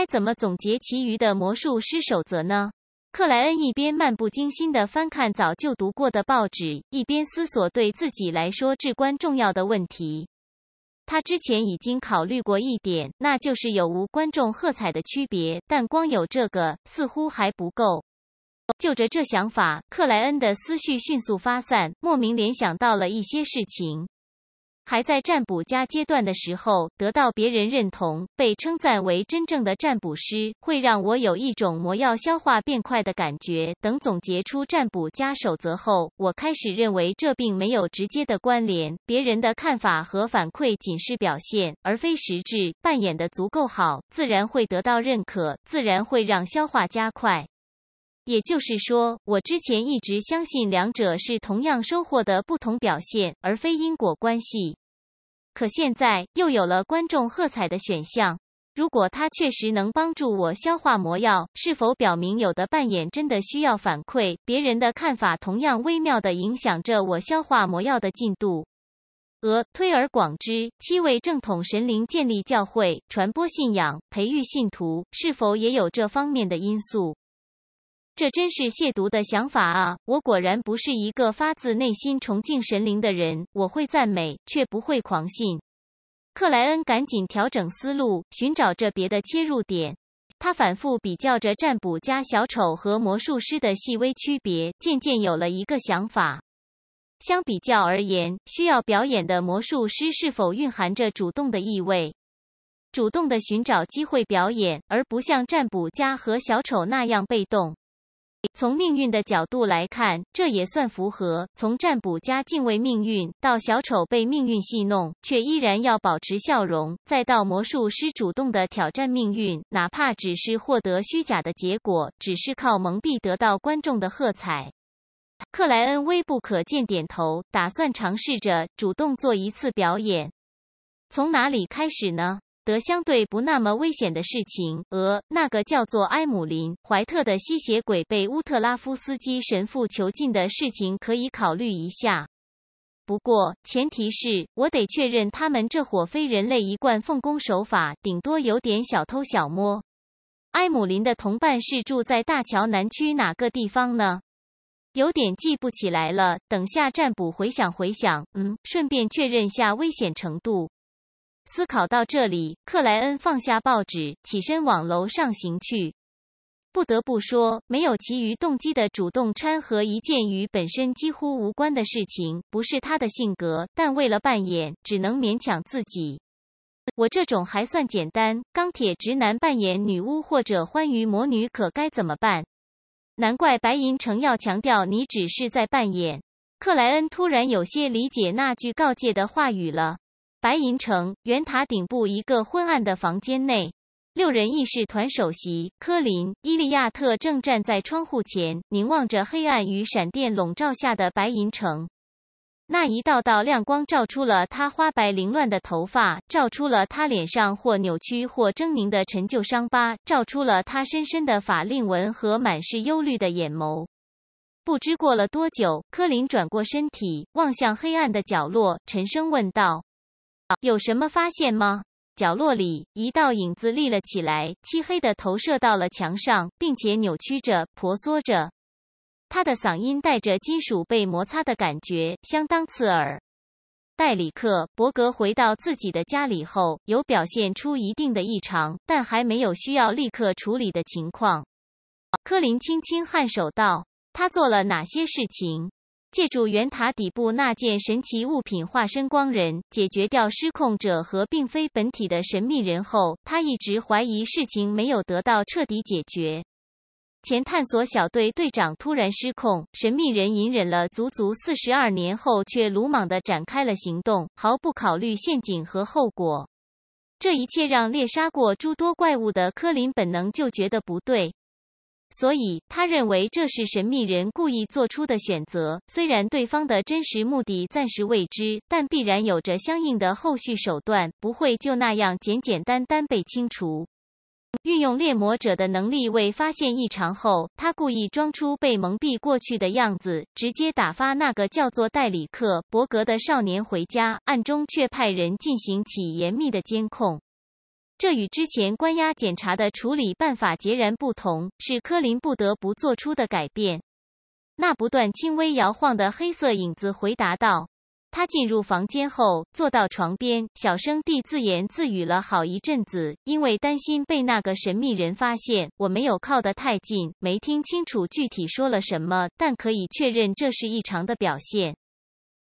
该怎么总结其余的魔术师守则呢？克莱恩一边漫不经心的翻看早就读过的报纸，一边思索对自己来说至关重要的问题。他之前已经考虑过一点，那就是有无观众喝彩的区别，但光有这个似乎还不够。就着这想法，克莱恩的思绪迅速发散，莫名联想到了一些事情。还在占卜家阶段的时候，得到别人认同，被称赞为真正的占卜师，会让我有一种魔药消化变快的感觉。等总结出占卜家守则后，我开始认为这并没有直接的关联，别人的看法和反馈仅是表现，而非实质。扮演的足够好，自然会得到认可，自然会让消化加快。也就是说，我之前一直相信两者是同样收获的不同表现，而非因果关系。可现在又有了观众喝彩的选项。如果他确实能帮助我消化魔药，是否表明有的扮演真的需要反馈？别人的看法同样微妙地影响着我消化魔药的进度。而推而广之，七位正统神灵建立教会、传播信仰、培育信徒，是否也有这方面的因素？这真是亵渎的想法啊！我果然不是一个发自内心崇敬神灵的人。我会赞美，却不会狂信。克莱恩赶紧调整思路，寻找着别的切入点。他反复比较着占卜家、小丑和魔术师的细微区别，渐渐有了一个想法：相比较而言，需要表演的魔术师是否蕴含着主动的意味？主动的寻找机会表演，而不像占卜家和小丑那样被动。从命运的角度来看，这也算符合。从占卜家敬畏命运，到小丑被命运戏弄却依然要保持笑容，再到魔术师主动的挑战命运，哪怕只是获得虚假的结果，只是靠蒙蔽得到观众的喝彩。克莱恩微不可见点头，打算尝试着主动做一次表演。从哪里开始呢？得相对不那么危险的事情，呃，那个叫做埃姆林·怀特的吸血鬼被乌特拉夫斯基神父囚禁的事情可以考虑一下。不过前提是我得确认他们这伙非人类一贯奉公守法，顶多有点小偷小摸。埃姆林的同伴是住在大桥南区哪个地方呢？有点记不起来了。等下占卜回想回想，嗯，顺便确认下危险程度。思考到这里，克莱恩放下报纸，起身往楼上行去。不得不说，没有其余动机的主动掺和一件与本身几乎无关的事情，不是他的性格，但为了扮演，只能勉强自己。我这种还算简单，钢铁直男扮演女巫或者欢愉魔女，可该怎么办？难怪白银城要强调你只是在扮演。克莱恩突然有些理解那句告诫的话语了。白银城圆塔顶部一个昏暗的房间内，六人议事团首席科林·伊利亚特正站在窗户前，凝望着黑暗与闪电笼罩下的白银城。那一道道亮光照出了他花白凌乱的头发，照出了他脸上或扭曲或狰狞的陈旧伤疤，照出了他深深的法令纹和满是忧虑的眼眸。不知过了多久，柯林转过身体，望向黑暗的角落，沉声问道。有什么发现吗？角落里，一道影子立了起来，漆黑的投射到了墙上，并且扭曲着、婆娑着。他的嗓音带着金属被摩擦的感觉，相当刺耳。戴里克·伯格回到自己的家里后，有表现出一定的异常，但还没有需要立刻处理的情况。科林轻轻颔首道：“他做了哪些事情？”借助圆塔底部那件神奇物品化身光人，解决掉失控者和并非本体的神秘人后，他一直怀疑事情没有得到彻底解决。前探索小队队长突然失控，神秘人隐忍了足足四十二年后，却鲁莽地展开了行动，毫不考虑陷阱和后果。这一切让猎杀过诸多怪物的科林本能就觉得不对。所以，他认为这是神秘人故意做出的选择。虽然对方的真实目的暂时未知，但必然有着相应的后续手段，不会就那样简简单单被清除。运用猎魔者的能力，未发现异常后，他故意装出被蒙蔽过去的样子，直接打发那个叫做代理克伯格的少年回家，暗中却派人进行起严密的监控。这与之前关押检查的处理办法截然不同，是柯林不得不做出的改变。那不断轻微摇晃的黑色影子回答道：“他进入房间后，坐到床边，小声地自言自语了好一阵子，因为担心被那个神秘人发现，我没有靠得太近，没听清楚具体说了什么，但可以确认这是异常的表现。”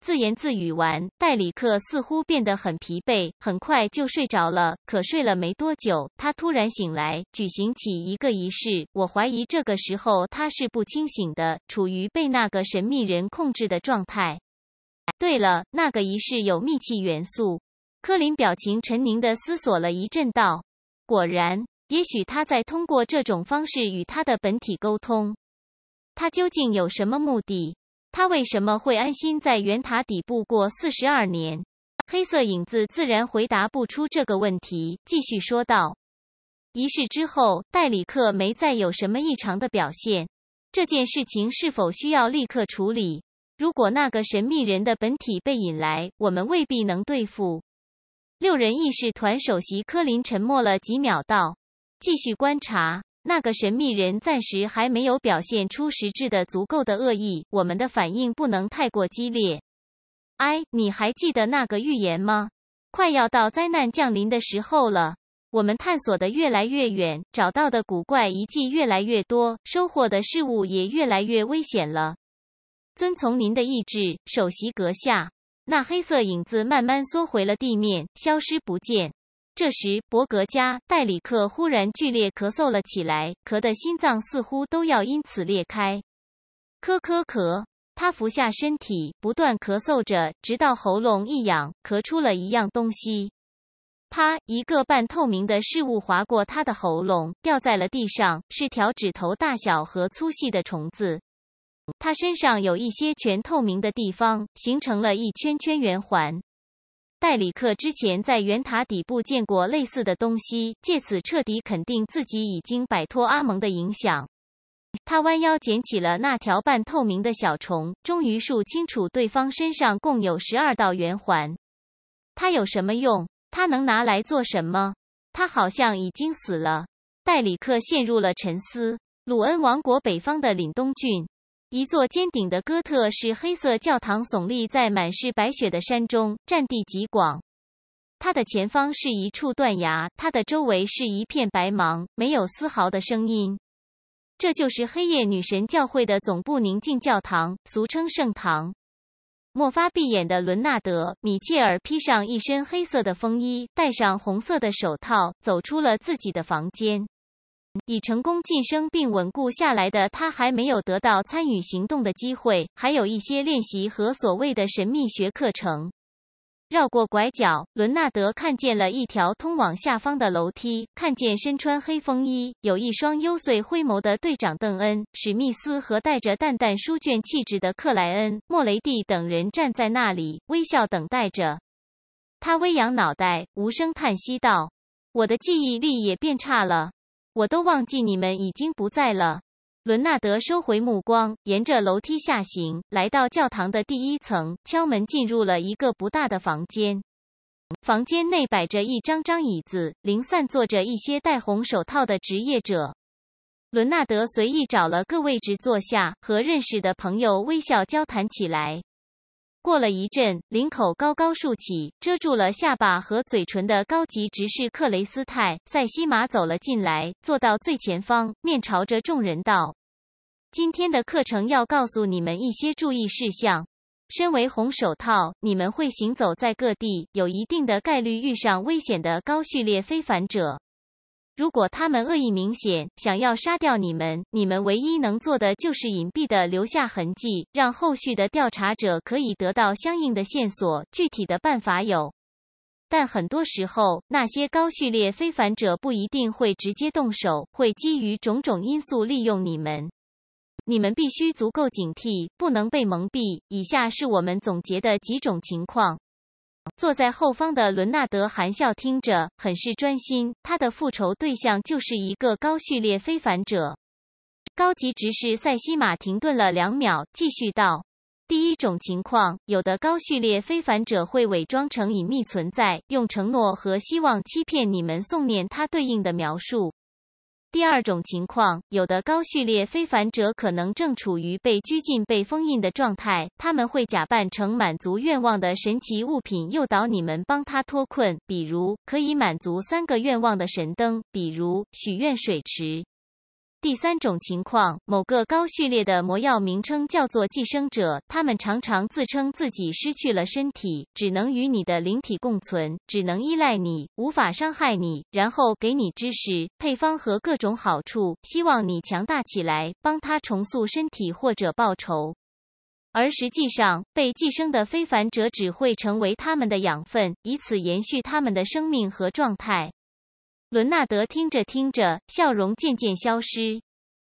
自言自语完，代理克似乎变得很疲惫，很快就睡着了。可睡了没多久，他突然醒来，举行起一个仪式。我怀疑这个时候他是不清醒的，处于被那个神秘人控制的状态。对了，那个仪式有密气元素。柯林表情沉凝地思索了一阵，道：“果然，也许他在通过这种方式与他的本体沟通。他究竟有什么目的？”他为什么会安心在圆塔底部过四十二年？黑色影子自然回答不出这个问题，继续说道：“仪式之后，戴里克没再有什么异常的表现。这件事情是否需要立刻处理？如果那个神秘人的本体被引来，我们未必能对付。”六人议事团首席科林沉默了几秒，道：“继续观察。”那个神秘人暂时还没有表现出实质的足够的恶意，我们的反应不能太过激烈。哎，你还记得那个预言吗？快要到灾难降临的时候了。我们探索的越来越远，找到的古怪遗迹越来越多，收获的事物也越来越危险了。遵从您的意志，首席阁下。那黑色影子慢慢缩回了地面，消失不见。这时，伯格加戴里克忽然剧烈咳嗽了起来，咳得心脏似乎都要因此裂开。咳咳咳！他伏下身体，不断咳嗽着，直到喉咙一痒，咳出了一样东西。啪！一个半透明的事物划过他的喉咙，掉在了地上，是条指头大小和粗细的虫子。他身上有一些全透明的地方，形成了一圈圈圆环。戴里克之前在圆塔底部见过类似的东西，借此彻底肯定自己已经摆脱阿蒙的影响。他弯腰捡起了那条半透明的小虫，终于数清楚对方身上共有十二道圆环。它有什么用？它能拿来做什么？它好像已经死了。戴里克陷入了沉思。鲁恩王国北方的凛冬郡。一座尖顶的哥特式黑色教堂耸立在满是白雪的山中，占地极广。它的前方是一处断崖，它的周围是一片白茫，没有丝毫的声音。这就是黑夜女神教会的总部——宁静教堂，俗称圣堂。莫发闭眼的伦纳德·米切尔披上一身黑色的风衣，戴上红色的手套，走出了自己的房间。已成功晋升并稳固下来的他还没有得到参与行动的机会，还有一些练习和所谓的神秘学课程。绕过拐角，伦纳德看见了一条通往下方的楼梯，看见身穿黑风衣、有一双幽邃灰眸的队长邓恩·史密斯和带着淡淡书卷气质的克莱恩·莫雷蒂等人站在那里，微笑等待着。他微扬脑袋，无声叹息道：“我的记忆力也变差了。”我都忘记你们已经不在了。伦纳德收回目光，沿着楼梯下行，来到教堂的第一层，敲门进入了一个不大的房间。房间内摆着一张张椅子，零散坐着一些戴红手套的职业者。伦纳德随意找了个位置坐下，和认识的朋友微笑交谈起来。过了一阵，领口高高竖起，遮住了下巴和嘴唇的高级执事克雷斯泰塞西玛走了进来，坐到最前，方面朝着众人道：“今天的课程要告诉你们一些注意事项。身为红手套，你们会行走在各地，有一定的概率遇上危险的高序列非凡者。”如果他们恶意明显，想要杀掉你们，你们唯一能做的就是隐蔽的留下痕迹，让后续的调查者可以得到相应的线索。具体的办法有，但很多时候那些高序列非凡者不一定会直接动手，会基于种种因素利用你们。你们必须足够警惕，不能被蒙蔽。以下是我们总结的几种情况。坐在后方的伦纳德含笑听着，很是专心。他的复仇对象就是一个高序列非凡者，高级执事塞西玛。停顿了两秒，继续道：“第一种情况，有的高序列非凡者会伪装成隐秘存在，用承诺和希望欺骗你们。诵念他对应的描述。”第二种情况，有的高序列非凡者可能正处于被拘禁、被封印的状态，他们会假扮成满足愿望的神奇物品，诱导你们帮他脱困，比如可以满足三个愿望的神灯，比如许愿水池。第三种情况，某个高序列的魔药名称叫做寄生者，他们常常自称自己失去了身体，只能与你的灵体共存，只能依赖你，无法伤害你，然后给你知识、配方和各种好处，希望你强大起来，帮他重塑身体或者报仇。而实际上，被寄生的非凡者只会成为他们的养分，以此延续他们的生命和状态。伦纳德听着听着，笑容渐渐消失。